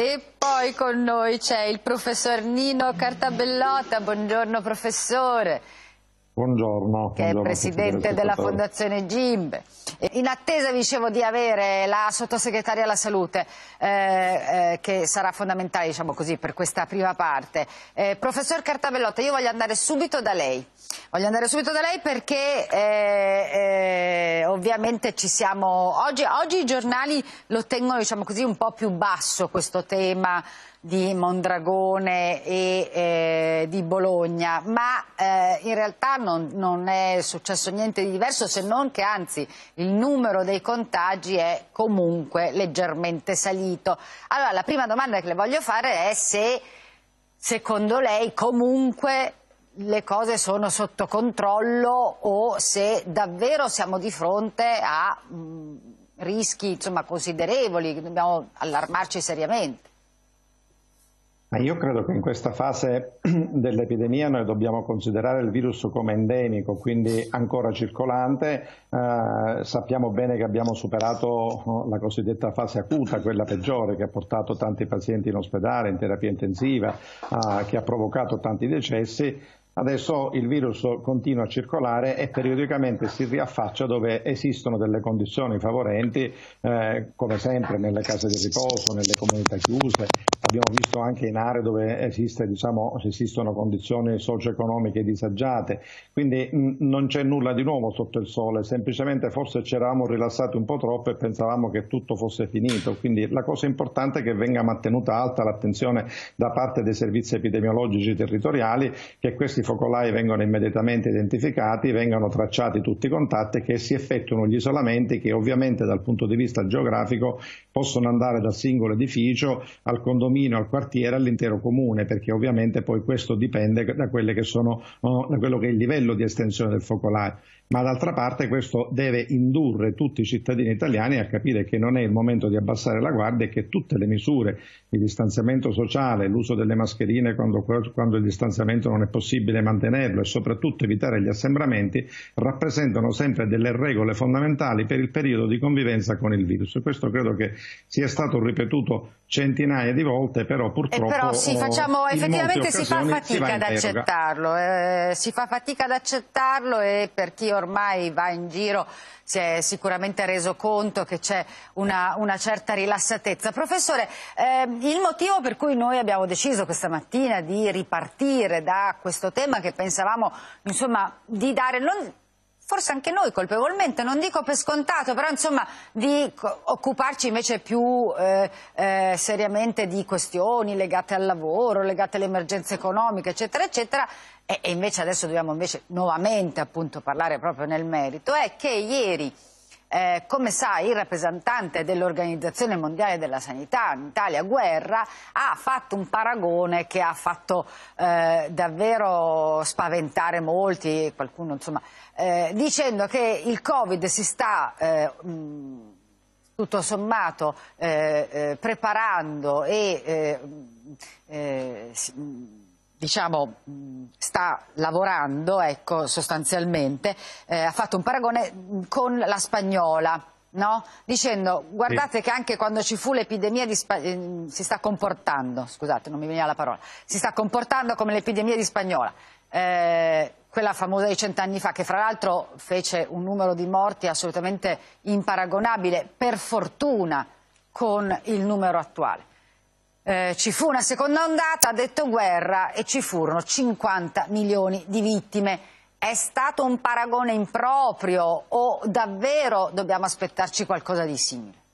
E poi con noi c'è il professor Nino Cartabellotta, buongiorno professore. Buongiorno. Che buongiorno è presidente della Fondazione GIMB. In attesa, dicevo, di avere la sottosegretaria alla salute, eh, eh, che sarà fondamentale, diciamo così, per questa prima parte. Eh, professor Cartabellotta, io voglio andare subito da lei. Voglio andare subito da lei perché eh, eh, ovviamente ci siamo... Oggi, oggi i giornali lo tengono, diciamo così, un po' più basso questo tema di Mondragone e eh, di Bologna, ma eh, in realtà non, non, è successo niente di diverso se non che anzi il numero dei contagi è comunque leggermente salito. Allora la prima domanda che le voglio fare è se secondo lei comunque le cose sono sotto controllo o se davvero siamo di fronte a mh, mm, rischi insomma, considerevoli, dobbiamo allarmarci seriamente. Io credo che in questa fase dell'epidemia noi dobbiamo considerare il virus come endemico, quindi ancora circolante. Eh, sappiamo bene che abbiamo superato oh, la cosiddetta fase acuta, quella peggiore, che ha portato tanti pazienti in ospedale, in terapia intensiva, eh, che ha provocato tanti decessi. Adesso il virus continua a circolare e periodicamente si riaffaccia dove esistono delle condizioni favorenti, eh, come sempre nelle case di riposo, nelle comunità chiuse, abbiamo visto anche in aree dove esiste, diciamo, esistono condizioni socio-economiche disagiate, quindi mh, non c'è nulla di nuovo sotto il sole, semplicemente forse ci eravamo rilassati un po' troppo e pensavamo che tutto fosse finito, quindi la cosa importante è che venga mantenuta alta l'attenzione da parte dei servizi epidemiologici territoriali, che questi focolai vengano immediatamente identificati, vengano tracciati tutti i contatti e che si effettuino gli isolamenti che ovviamente dal punto di vista geografico possono andare dal singolo edificio al condominio condomino, al quartiere, all'intero comune, perché ovviamente poi questo dipende da, che sono, da quello che è il livello di estensione del focolaio ma d'altra parte questo deve indurre tutti i cittadini italiani a capire che non è il momento di abbassare la guardia e che tutte le misure, il distanziamento sociale, l'uso delle mascherine quando, quando il distanziamento non è possibile mantenerlo e soprattutto evitare gli assembramenti, rappresentano sempre delle regole fondamentali per il periodo di convivenza con il virus. Questo credo che sia stato ripetuto centinaia di volte, però eh, purtroppo... E però sì, eh, facciamo, effettivamente si fa fatica ad accettarlo, eh, si fa fatica ad accettarlo e per chi ormai va in giro si è sicuramente reso conto che c'è una, una, certa rilassatezza. Professore, eh, il motivo per cui noi abbiamo deciso questa mattina di ripartire da questo tema che pensavamo insomma, di dare non forse anche noi colpevolmente, non dico per scontato, però insomma di occuparci invece più eh, eh, seriamente di questioni legate al lavoro, legate alle emergenze economiche, eccetera, eccetera, e, e invece adesso dobbiamo invece nuovamente appunto parlare proprio nel merito, è che ieri eh, come sa il rappresentante dell'Organizzazione Mondiale della Sanità in Italia, Guerra, ha fatto un paragone che ha fatto eh, davvero spaventare molti, qualcuno insomma, eh, dicendo che il Covid si sta eh, mh, tutto sommato eh, eh, preparando e si, mh, diciamo, sta lavorando ecco, sostanzialmente, eh, ha fatto un paragone con la spagnola. No? Dicendo, guardate sì. che anche quando ci fu l'epidemia di Spagnola, eh, si sta comportando, scusate, non mi veniva la parola, si sta comportando come l'epidemia di Spagnola. Eh, quella famosa di cent'anni fa, che fra l'altro fece un numero di morti assolutamente imparagonabile, per fortuna, con il numero attuale. Eh, ci fu una seconda ondata, ha detto guerra, e ci furono 50 milioni di vittime. È stato un paragone improprio o davvero dobbiamo aspettarci qualcosa di simile?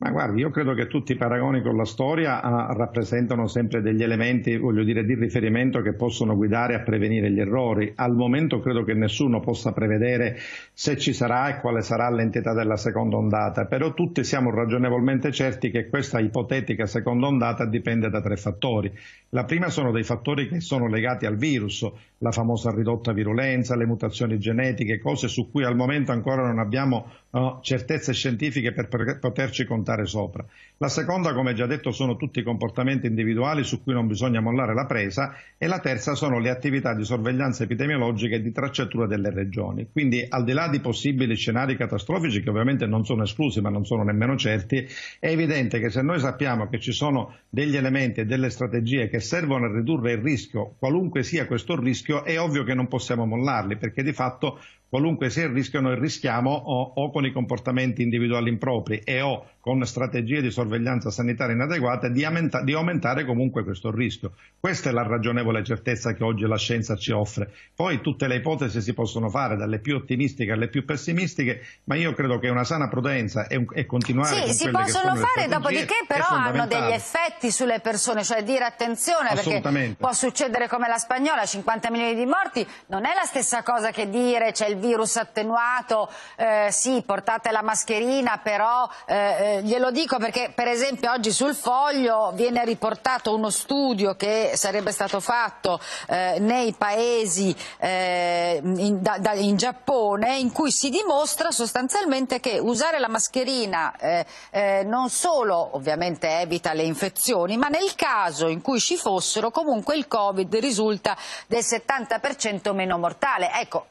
Ma guardi, io credo che tutti i paragoni con la storia ah, rappresentano sempre degli elementi, voglio dire, di riferimento che possono guidare a prevenire gli errori. Al momento credo che nessuno possa prevedere se ci sarà e quale sarà l'entità della seconda ondata, però tutti siamo ragionevolmente certi che questa ipotetica seconda ondata dipende da tre fattori. La prima sono dei fattori che sono legati al virus, la famosa ridotta virulenza, le mutazioni genetiche, cose su cui al momento ancora non abbiamo no? certezze scientifiche per poterci contare sopra. La seconda, come già detto, sono tutti i comportamenti individuali su cui non bisogna mollare la presa e la terza sono le attività di sorveglianza epidemiologica e di tracciatura delle regioni. Quindi al di là di possibili scenari catastrofici che ovviamente non sono esclusi ma non sono nemmeno certi, è evidente che se noi sappiamo che ci sono degli elementi e delle strategie che servono a ridurre il rischio, qualunque sia questo rischio, è ovvio che non possiamo mollarli perché di fatto qualunque sia il rischio noi rischiamo o, o con i comportamenti individuali impropri e o con strategie di sorveglianza sanitaria inadeguate, di, aumenta di, aumentare comunque questo rischio. Questa è la ragionevole certezza che oggi la scienza ci offre. Poi tutte le ipotesi si possono fare, dalle più ottimistiche alle più pessimistiche, ma io credo che una sana prudenza e, un e continuare sì, con si quelle che sono le strategie dopodiché però hanno degli effetti sulle persone, cioè dire attenzione perché può succedere come la spagnola, 50 milioni di morti, non è la stessa cosa che dire c'è il virus attenuato, eh, sì portate la mascherina però... Eh, eh glielo dico perché per esempio oggi sul foglio viene riportato uno studio che sarebbe stato fatto eh, nei paesi eh, in, da, da, in, Giappone in cui si dimostra sostanzialmente che usare la mascherina eh, eh, non solo ovviamente evita le infezioni ma nel caso in cui ci fossero comunque il Covid risulta del 70% meno mortale. Ecco,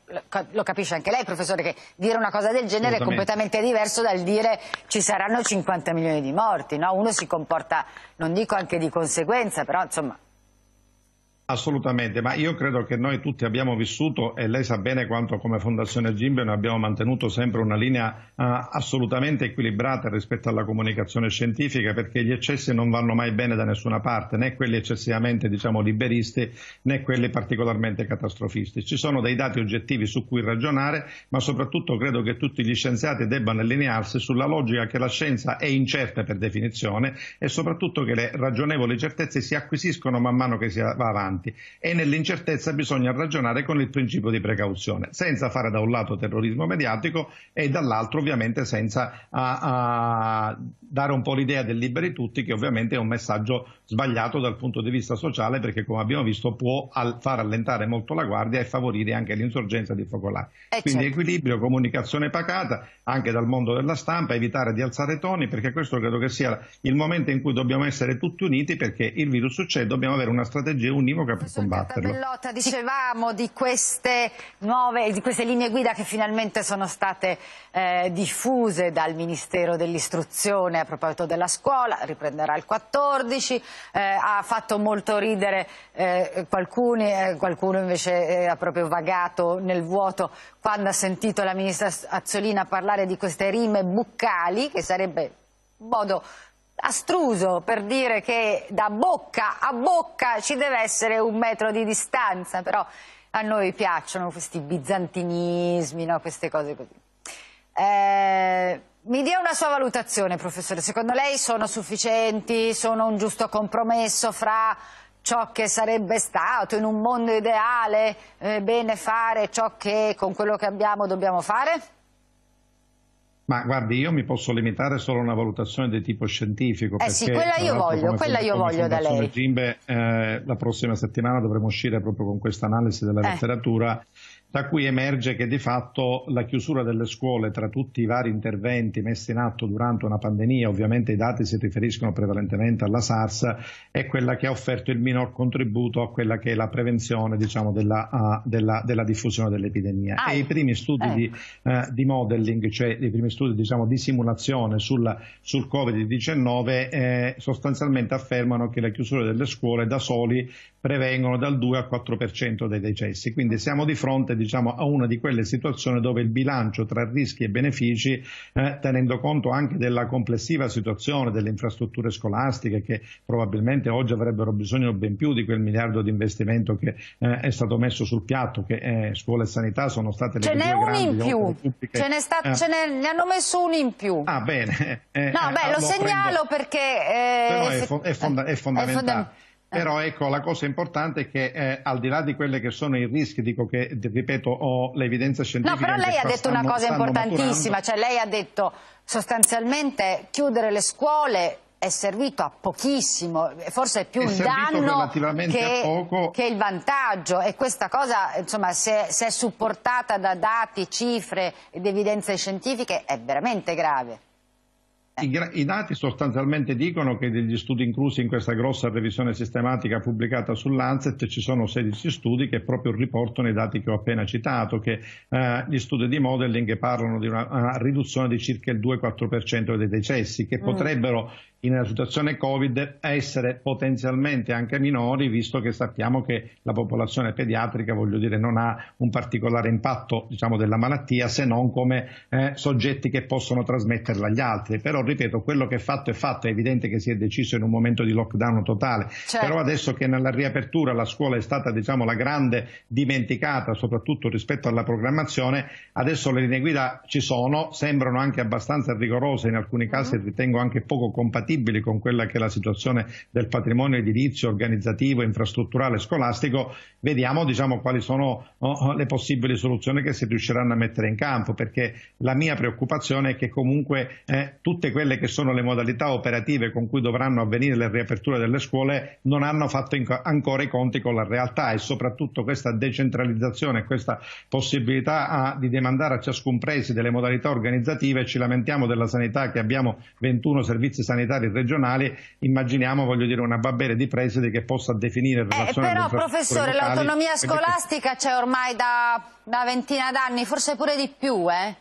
lo capisce anche lei professore che dire una cosa del genere è completamente diverso dal dire ci saranno 50 50 milioni di morti, no? uno si comporta, non dico anche di conseguenza, però insomma Assolutamente, ma io credo che noi tutti abbiamo vissuto e lei sa bene quanto come Fondazione Gimbe noi abbiamo mantenuto sempre una linea uh, assolutamente equilibrata rispetto alla comunicazione scientifica perché gli eccessi non vanno mai bene da nessuna parte, né quelli eccessivamente diciamo, liberisti né quelli particolarmente catastrofisti. Ci sono dei dati oggettivi su cui ragionare, ma soprattutto credo che tutti gli scienziati debbano allinearsi sulla logica che la scienza è incerta per definizione e soprattutto che le ragionevoli certezze si acquisiscono man mano che si va avanti importanti e nell'incertezza bisogna ragionare con il principio di precauzione, senza fare da un lato terrorismo mediatico e dall'altro ovviamente senza a, a dare un po' l'idea del liberi tutti che ovviamente è un messaggio sbagliato dal punto di vista sociale perché come abbiamo visto può al, far allentare molto la guardia e favorire anche l'insorgenza di focolai. Eh Quindi certo. equilibrio, comunicazione pacata anche dal mondo della stampa, evitare di alzare toni perché questo credo che sia il momento in cui dobbiamo essere tutti uniti perché il virus c'è, dobbiamo avere una strategia univoca droga per combatterlo. Bellotta, dicevamo di queste nuove, di queste linee guida che finalmente sono state eh, diffuse dal Ministero dell'Istruzione a proposito della scuola, riprenderà il 14, eh, ha fatto molto ridere eh, qualcuni, eh, qualcuno invece eh, ha proprio vagato nel vuoto quando ha sentito la ministra Azzolina parlare di queste rime buccali che sarebbe modo astruso per dire che da bocca a bocca ci deve essere un metro di distanza, però a noi piacciono questi bizantinismi, no? queste cose così. Eh, mi dia una sua valutazione, professore. Secondo lei sono sufficienti? Sono un giusto compromesso fra ciò che sarebbe stato in un mondo ideale, eh, bene fare ciò che con quello che abbiamo dobbiamo fare? Ma guardi, io mi posso limitare solo a una valutazione di tipo scientifico. Eh sì, quella io voglio, quella io voglio da lei. Gimbe, eh, la prossima settimana dovremo uscire proprio con questa analisi della eh. letteratura da cui emerge che di fatto la chiusura delle scuole tra tutti i vari interventi messi in atto durante una pandemia, ovviamente i dati si riferiscono prevalentemente alla SARS, è quella che ha offerto il minor contributo a quella che è la prevenzione diciamo, della, uh, della, della, diffusione dell'epidemia. Ah, e i primi studi ecco. eh. di, uh, di, modeling, cioè i primi studi diciamo, di simulazione sul, sul Covid-19 eh, sostanzialmente affermano che la chiusura delle scuole da soli prevengono dal 2 al 4% dei decessi. Quindi siamo di fronte diciamo, a una di quelle situazioni dove il bilancio tra rischi e benefici, eh, tenendo conto anche della complessiva situazione delle infrastrutture scolastiche che probabilmente oggi avrebbero bisogno ben più di quel miliardo di investimento che eh, è stato messo sul piatto, che eh, scuola e sanità sono state le ce due grandi in più. Pubbliche. Ce, sta, eh. ce ne, hanno messo uno in più. Ah bene. Eh, no, beh, eh, lo, lo segnalo prendo. perché... Però è, fo è, fonda è fondamentale. È fondamentale. Però ecco, la cosa importante è che eh, al di là di quelli che sono i rischi, dico che, ripeto, ho l'evidenza scientifica. No, però lei ha detto stanno, una cosa importantissima, maturando. cioè lei ha detto sostanzialmente chiudere le scuole è servito a pochissimo, forse è più è un danno che, che, il vantaggio e questa cosa insomma, se, se è supportata da dati, cifre ed evidenze scientifiche è veramente grave. I, eh. I, dati sostanzialmente dicono che degli studi inclusi in questa grossa revisione sistematica pubblicata sull'Anset ci sono 16 studi che proprio riportano i dati che ho appena citato, che eh, gli studi di modeling parlano di una, una riduzione di circa il 2-4% dei decessi, che mm. potrebbero in una situazione Covid essere potenzialmente anche minori, visto che sappiamo che la popolazione pediatrica, voglio dire, non ha un particolare impatto diciamo, della malattia se non come eh, soggetti che possono trasmetterla agli altri. Però, ripeto, quello che è fatto è fatto, è evidente che si è deciso in un momento di lockdown totale. Certo. Però adesso che nella riapertura la scuola è stata diciamo, la grande dimenticata, soprattutto rispetto alla programmazione, adesso le linee guida ci sono, sembrano anche abbastanza rigorose, in alcuni casi mm. ritengo anche poco compatibili compatibili con quella che è la situazione del patrimonio edilizio, organizzativo, infrastrutturale, scolastico, vediamo diciamo, quali sono no, oh, oh, le possibili soluzioni che si riusciranno a mettere in campo, perché la mia preoccupazione è che comunque eh, tutte quelle che sono le modalità operative con cui dovranno avvenire le riaperture delle scuole non hanno fatto ancora i conti con la realtà e soprattutto questa decentralizzazione, questa possibilità a, ah, di demandare a ciascun paese delle modalità organizzative, ci lamentiamo della sanità che abbiamo 21 servizi sanitari parlamentari regionali, immaginiamo voglio dire, una babele di presidi che possa definire il eh, Però professore, l'autonomia scolastica c'è ormai da una ventina d'anni, forse pure di più, eh?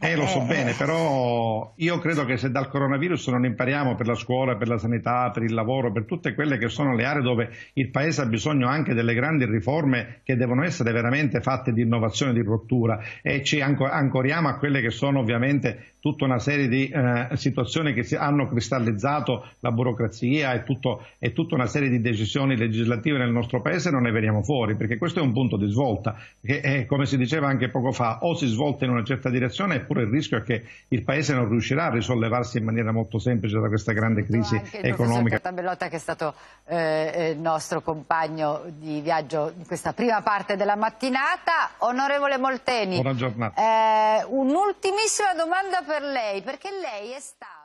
Eh, lo so eh, bene, eh. però io credo che se dal coronavirus non impariamo per la scuola, per la sanità, per il lavoro, per tutte quelle che sono le aree dove il Paese ha bisogno anche delle grandi riforme che devono essere veramente fatte di innovazione, di rottura e ci ancoriamo a quelle che sono ovviamente tutta una serie di eh, situazioni che hanno cristallizzato la burocrazia e, tutto, e, tutta una serie di decisioni legislative nel nostro Paese non ne veniamo fuori, perché questo è un punto di svolta, che è, come si diceva anche poco fa, o si svolta in una certa direzione pure il rischio è che il Paese non riuscirà a risollevarsi in maniera molto semplice da questa grande crisi anche economica. Il Tabellotta che è stato eh, eh nostro compagno di viaggio in questa prima parte della mattinata. Onorevole Molteni, Buona giornata. Eh, un'ultimissima domanda per lei, perché lei è stata...